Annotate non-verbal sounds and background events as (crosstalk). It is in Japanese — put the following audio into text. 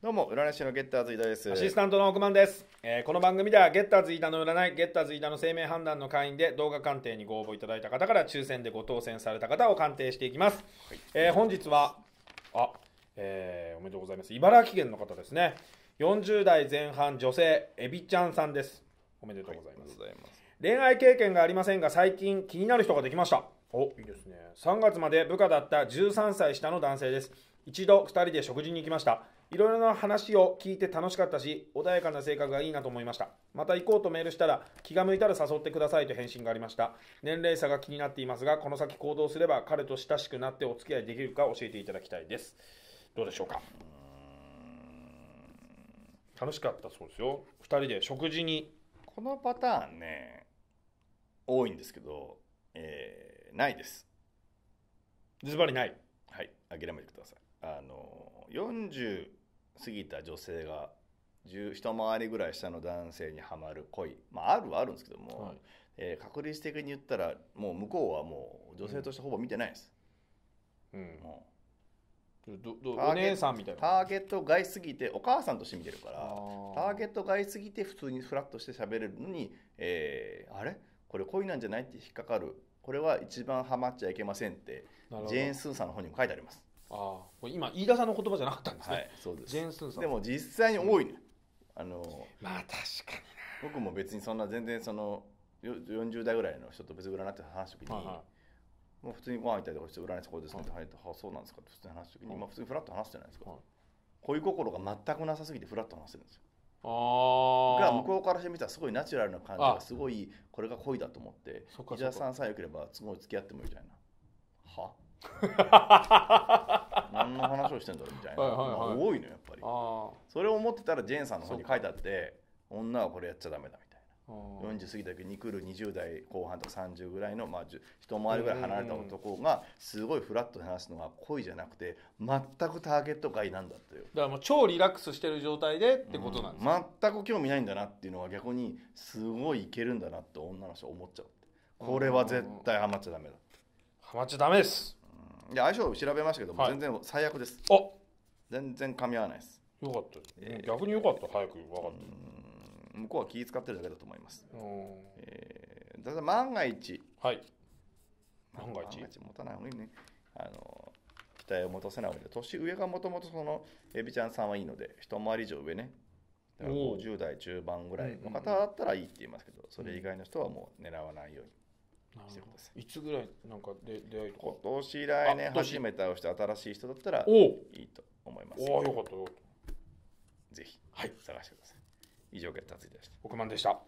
どうも、占い師のゲッターズ飯田です。アシスタントの億万です、えー、この番組では、ゲッターズ飯田の占い、ゲッターズ飯田の生命判断の会員で動画鑑定にご応募いただいた方から抽選でご当選された方を鑑定していきます。はい、えー、本日は、あ、えー、おめでとうございます。茨城県の方ですね。40代前半女性、エビちゃんさんです。おめでとうございます。はい、ます恋愛経験がありませんが、最近気になる人ができました。お、いいですね。3月まで部下だった13歳下の男性です。一度2人で食事に行きました。いろいろな話を聞いて楽しかったし、穏やかな性格がいいなと思いました。また行こうとメールしたら、気が向いたら誘ってくださいと返信がありました。年齢差が気になっていますが、この先行動すれば彼と親しくなってお付き合いできるか教えていただきたいです。どうでしょうか。楽しかったそうですよ。2人で食事に。このパターンね、多いんですけど、えー、ないです。ズバリない。諦めてくださいあの40過ぎた女性が一回りぐらい下の男性にはまる恋、まあ、あるはあるんですけども、はい、えー、確率的に言ったらもう向こうはもう女性としてほぼ見てないです、うん、どどお姉さんみたいなターゲット外すぎてお母さんとして見てるからターゲット外すぎて普通にフラットして喋れるのに、えー、あれこれ恋なんじゃないって引っかかるこれは一番ハマっちゃいけませんってジェーン・スーさんの本にも書いてありますああ今飯田さんの言葉じゃなかったんですね、はい、そうですジェン・スンさんでも実際に多い、ね、うん、あのまあ確かに僕も別にそんな全然その40代ぐらいの人と別に占って話すきに、はいはい、もう普通にご飯行ったりとかして占いそこでそんな入って「はあそうなんですか」って普通に話すときに、まあ、普通にフラッと話すじゃないですか、はい、恋心が全くなさすぎてフラッと話してるんですよあが向こうからしてみたらすごいナチュラルな感じがすごいこれが恋だと思って伊沢さんさえよければすごい付き合ってもいいじゃないなは (laughs) んな話をしてんだろみたいなはい、多いのやっぱりそれを思ってたらジェーンさんの方に書いてあって女はこれやっちゃダメだみたいな40過ぎた時に来る20代後半とか30ぐらいの、まあ、一回りぐらい離れた男がすごいフラットに話すのは恋じゃなくて全くターゲット外なんだっていうだからもう超リラックスしてる状態でってことなんです、全く興味ないんだなっていうのは逆にすごいいけるんだなって女の人思っちゃうこれは絶対ハマっちゃダメだハマっちゃダメですいや相性を調べましたけど、はい全然最悪ですあ全然噛み合わないですよかった、えー逆によかった早く分かっうん向こうは気使ってるだけだと思います、うんえー、ただ万が一はい万が一持たない方がいいねあの期待を持たせない方がいい年上がもともとそのエビちゃんさんはいいので一回り以上上ね50代中盤ぐらいの方だったらいいって言いますけどそれ以外の人はもう狙わないようにしてくださいいつぐらいなんかで出会いとか今年来年初めて会う人新しい人だったらいいと思いますおおよかったぜひ、はい、探してください以上が達でした億万でした